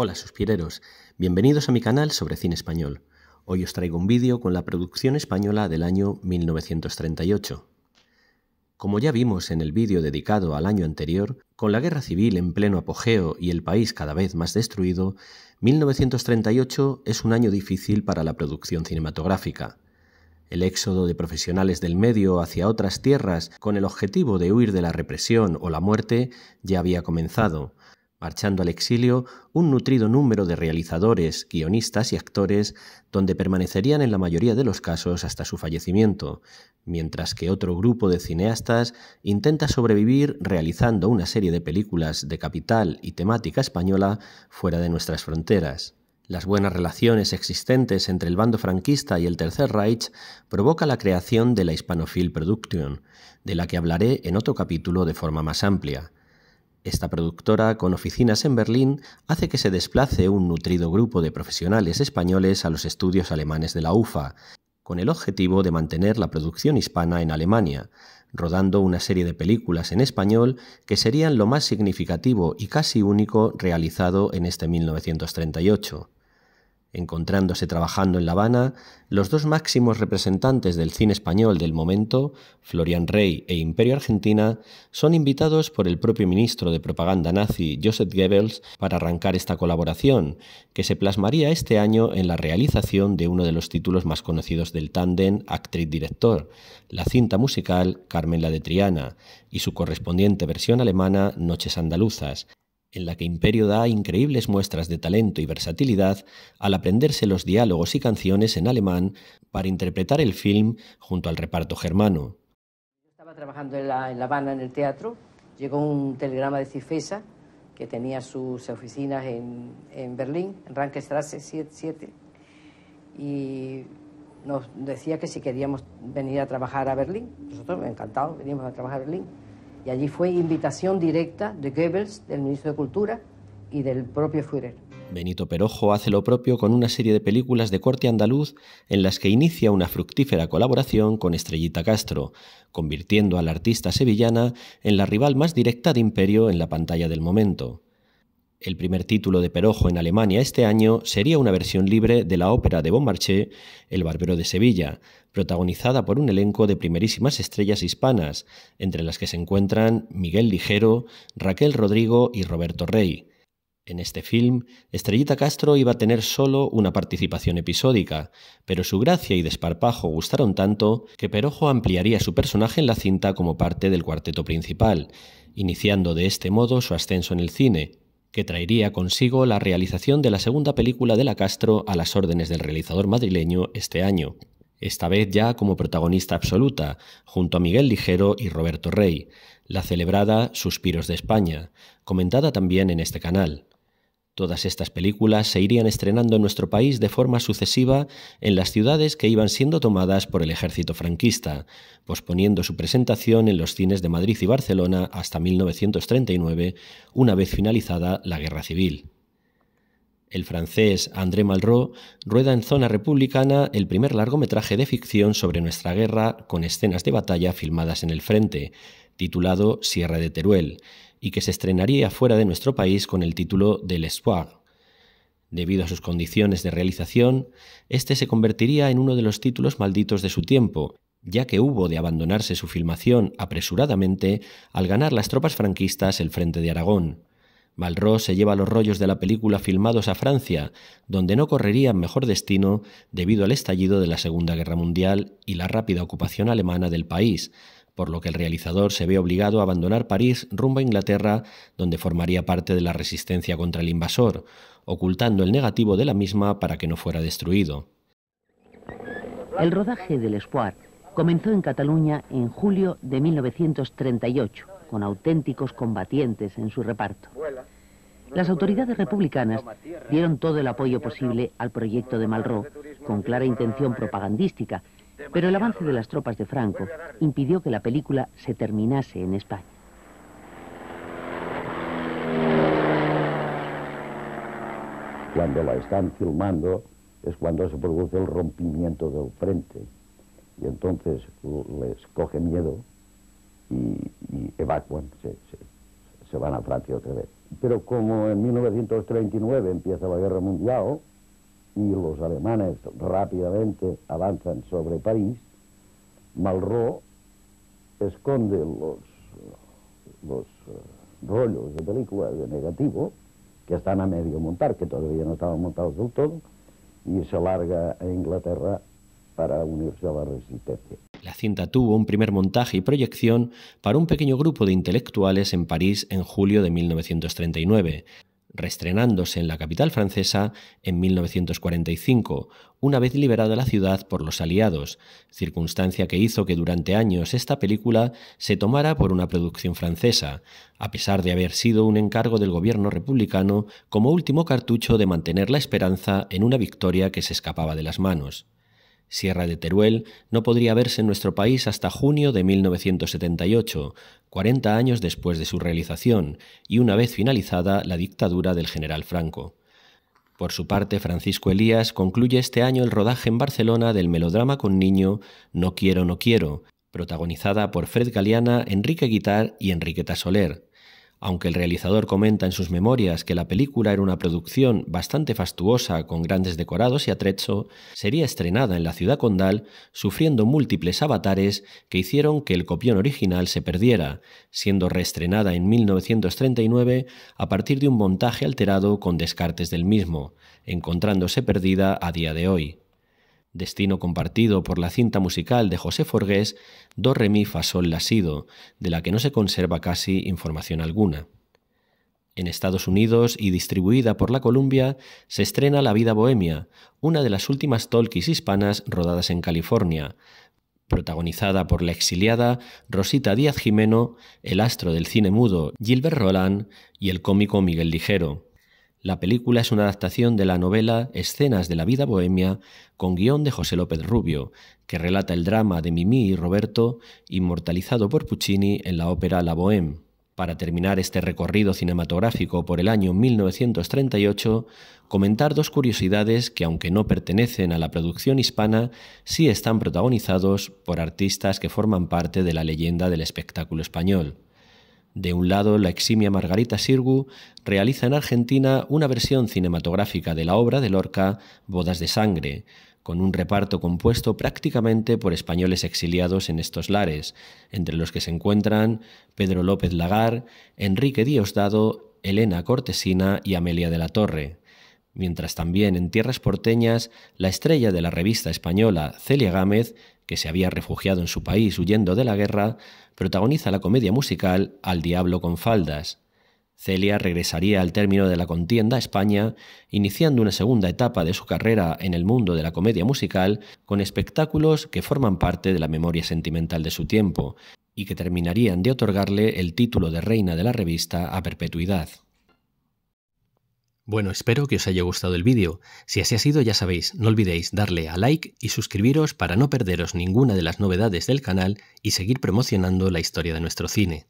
Hola suspireros, bienvenidos a mi canal sobre cine español. Hoy os traigo un vídeo con la producción española del año 1938. Como ya vimos en el vídeo dedicado al año anterior, con la guerra civil en pleno apogeo y el país cada vez más destruido, 1938 es un año difícil para la producción cinematográfica. El éxodo de profesionales del medio hacia otras tierras con el objetivo de huir de la represión o la muerte ya había comenzado, marchando al exilio un nutrido número de realizadores, guionistas y actores, donde permanecerían en la mayoría de los casos hasta su fallecimiento, mientras que otro grupo de cineastas intenta sobrevivir realizando una serie de películas de capital y temática española fuera de nuestras fronteras. Las buenas relaciones existentes entre el bando franquista y el Tercer Reich provoca la creación de la hispanofil Production, de la que hablaré en otro capítulo de forma más amplia. Esta productora, con oficinas en Berlín, hace que se desplace un nutrido grupo de profesionales españoles a los estudios alemanes de la UFA, con el objetivo de mantener la producción hispana en Alemania, rodando una serie de películas en español que serían lo más significativo y casi único realizado en este 1938. Encontrándose trabajando en La Habana, los dos máximos representantes del cine español del momento, Florian Rey e Imperio Argentina, son invitados por el propio ministro de propaganda nazi Joseph Goebbels para arrancar esta colaboración, que se plasmaría este año en la realización de uno de los títulos más conocidos del tándem actriz-director, la cinta musical Carmen la de Triana y su correspondiente versión alemana Noches Andaluzas, en la que Imperio da increíbles muestras de talento y versatilidad al aprenderse los diálogos y canciones en alemán para interpretar el film junto al reparto germano. estaba trabajando en La, en Habana, en el teatro, llegó un telegrama de Cifesa, que tenía sus oficinas en, Berlín, en Rankestrasse 7, y nos decía que si queríamos venir a trabajar a Berlín, nosotros encantados, veníamos a trabajar a Berlín. Y allí fue invitación directa de Goebbels, del ministro de Cultura y del propio Führer. Benito Perojo hace lo propio con una serie de películas de corte andaluz en las que inicia una fructífera colaboración con Estrellita Castro, convirtiendo a la artista sevillana en la rival más directa de Imperio en la pantalla del momento. El primer título de Perojo en Alemania este año sería una versión libre de la ópera de Beaumarchais, El Barbero de Sevilla, protagonizada por un elenco de primerísimas estrellas hispanas, entre las que se encuentran Miguel Ligero, Raquel Rodrigo y Roberto Rey. En este film, Estrellita Castro iba a tener solo una participación episódica, pero su gracia y desparpajo gustaron tanto que Perojo ampliaría su personaje en la cinta como parte del cuarteto principal, iniciando de este modo su ascenso en el cine, que traería consigo la realización de la segunda película de la Castro a las órdenes del realizador madrileño este año, esta vez ya como protagonista absoluta, junto a Miguel Ligero y Roberto Rey, la celebrada Suspiros de España, comentada también en este canal. Todas estas películas se irían estrenando en nuestro país de forma sucesiva en las ciudades que iban siendo tomadas por el ejército franquista, posponiendo su presentación en los cines de Madrid y Barcelona hasta 1939, una vez finalizada la Guerra Civil. El francés André Malraux rueda en zona republicana el primer largometraje de ficción sobre nuestra guerra con escenas de batalla filmadas en el frente, titulado Sierra de Teruel, y que se estrenaría fuera de nuestro país con el título de L'Espoir. Debido a sus condiciones de realización, este se convertiría en uno de los títulos malditos de su tiempo, ya que hubo de abandonarse su filmación apresuradamente al ganar las tropas franquistas el frente de Aragón. Malraux se lleva los rollos de la película filmados a Francia, donde no correría mejor destino debido al estallido de la Segunda Guerra Mundial y la rápida ocupación alemana del país, por lo que el realizador se ve obligado a abandonar París rumbo a Inglaterra, donde formaría parte de la resistencia contra el invasor, ocultando el negativo de la misma para que no fuera destruido. El rodaje del Espoir comenzó en Cataluña en julio de 1938, con auténticos combatientes en su reparto. Las autoridades republicanas dieron todo el apoyo posible al proyecto de Malraux, con clara intención propagandística, pero el avance de las tropas de Franco impidió que la película se terminase en España. Cuando la están filmando es cuando se produce el rompimiento del frente y entonces les coge miedo y, evacuan, se, se van a Francia otra vez. Pero como en 1939 empieza la guerra mundial, y los alemanes rápidamente avanzan sobre París, Malraux esconde los, los eh, rollos de película de negativo, que están a medio montar, que todavía no estaban montados del todo, y se larga a Inglaterra para unirse a la resistencia. La cinta tuvo un primer montaje y proyección para un pequeño grupo de intelectuales en París en julio de 1939. Restrenándose en la capital francesa en 1945, una vez liberada la ciudad por los aliados, circunstancia que hizo que durante años esta película se tomara por una producción francesa, a pesar de haber sido un encargo del gobierno republicano como último cartucho de mantener la esperanza en una victoria que se escapaba de las manos. Sierra de Teruel no podría verse en nuestro país hasta junio de 1978, 40 años después de su realización y una vez finalizada la dictadura del general Franco. Por su parte, Francisco Elías concluye este año el rodaje en Barcelona del melodrama con niño No quiero, no quiero, protagonizada por Fred Galeana, Enrique Guitar y Enriqueta Soler, aunque el realizador comenta en sus memorias que la película era una producción bastante fastuosa con grandes decorados y atrecho, sería estrenada en la ciudad condal sufriendo múltiples avatares que hicieron que el copión original se perdiera, siendo reestrenada en 1939 a partir de un montaje alterado con descartes del mismo, encontrándose perdida a día de hoy. Destino compartido por la cinta musical de José Forgués, Do Re Mi Fa Sol La de la que no se conserva casi información alguna. En Estados Unidos y distribuida por la Columbia, se estrena La vida bohemia, una de las últimas talkies hispanas rodadas en California, protagonizada por la exiliada Rosita Díaz Jimeno, el astro del cine mudo Gilbert Roland y el cómico Miguel Ligero. La película es una adaptación de la novela Escenas de la vida bohemia con guión de José López Rubio, que relata el drama de Mimí y Roberto, inmortalizado por Puccini en la ópera La Bohème. Para terminar este recorrido cinematográfico por el año 1938, comentar dos curiosidades que, aunque no pertenecen a la producción hispana, sí están protagonizados por artistas que forman parte de la leyenda del espectáculo español. De un lado, la eximia Margarita Sirgu realiza en Argentina una versión cinematográfica de la obra de Lorca, Bodas de Sangre, con un reparto compuesto prácticamente por españoles exiliados en estos lares, entre los que se encuentran Pedro López Lagar, Enrique Diosdado, Elena Cortesina y Amelia de la Torre. Mientras también en tierras porteñas, la estrella de la revista española Celia Gámez que se había refugiado en su país huyendo de la guerra, protagoniza la comedia musical Al Diablo con Faldas. Celia regresaría al término de la contienda a España, iniciando una segunda etapa de su carrera en el mundo de la comedia musical con espectáculos que forman parte de la memoria sentimental de su tiempo y que terminarían de otorgarle el título de reina de la revista a perpetuidad. Bueno, espero que os haya gustado el vídeo. Si así ha sido, ya sabéis, no olvidéis darle a like y suscribiros para no perderos ninguna de las novedades del canal y seguir promocionando la historia de nuestro cine.